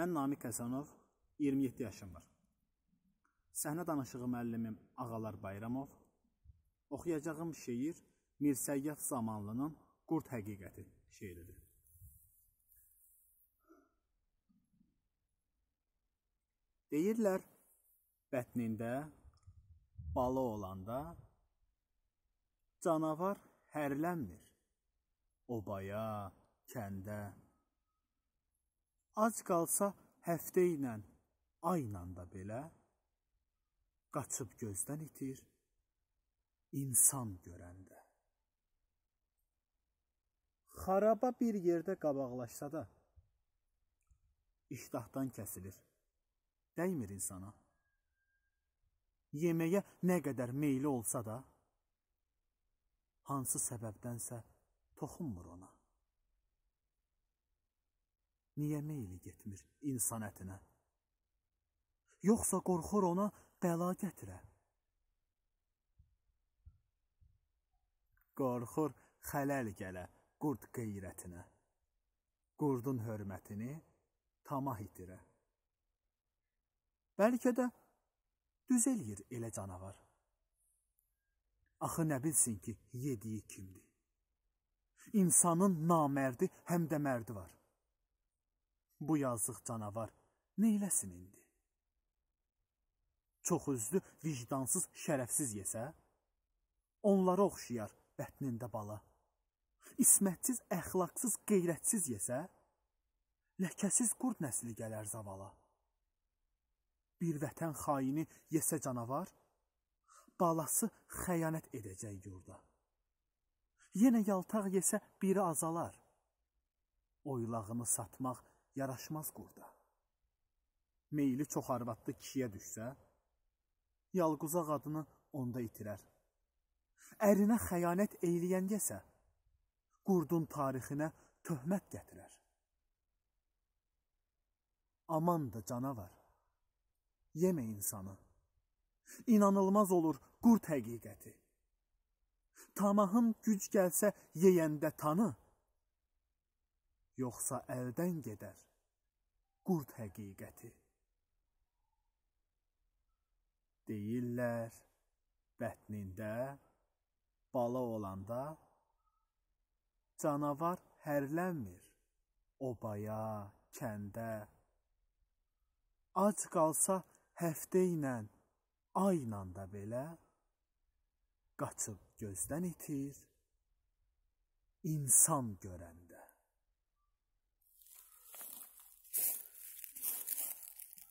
Mən Namiq Həsənov, 27 yaşım var. Səhnə danışığı müəllimim Ağalar Bayramov. Oxuyacağım şeir Mirsəyyad Zamanlının Qurd həqiqəti şeiridir. Deyirlər bətnində bala olanda canavar hərlənmir. Obaya, kəndə az qalsa həftə ilə, ayla da belə qaçıb gözdən itir insan görəndə. Xaraba bir yerdə qabaqlaşsa da iştahdan kəsilir. Dəymir insana. Yeməyə nə qədər meyli olsa da hansı səbəbdənsə toxunmur ona niyə meyli getmir insan ətinə? Yoxsa qorxur ona bəla gətirə? Qorxur xələl gələ qurd qeyrətinə. Qurdun hörmətini tamah itirə. Bəlkə də düz eləyir elə canavar. Axı nə bilsin ki, yediyi kimdir? İnsanın namərdi həm də mərdi var. Bu yazıq canavar neyləsin indi? Çox üzlü, vicdansız, şərəfsiz yesə, onlara oxşayar bətnində bala. İsmətsiz, əxlaqsız, qeyrətsiz yesə, ləkəsiz qurd nəsli gələr zavala. Bir vətən xaini yesə canavar, balası xəyanət edəcək yurda. Yenə yaltaq yesə biri azalar. Oylağını satmaq yaraşmaz qurda. Meyli çox arvadlı kişiyə düşsə, yalquzaq adını onda itirər. Ərinə xəyanət eyləyəndəsə, qurdun tarixinə töhmət gətirər. Aman da canavar, yemə insanı. İnanılmaz olur qurd həqiqəti. Tamahım güc gəlsə yeyəndə tanı, yoxsa əldən gedər qurd həqiqəti. Deyirlər, bətnində bala olanda canavar hərlənmir obaya, kəndə. Ac qalsa həftə ilə, ayla da belə qaçıb gözdən itir insan görəndə.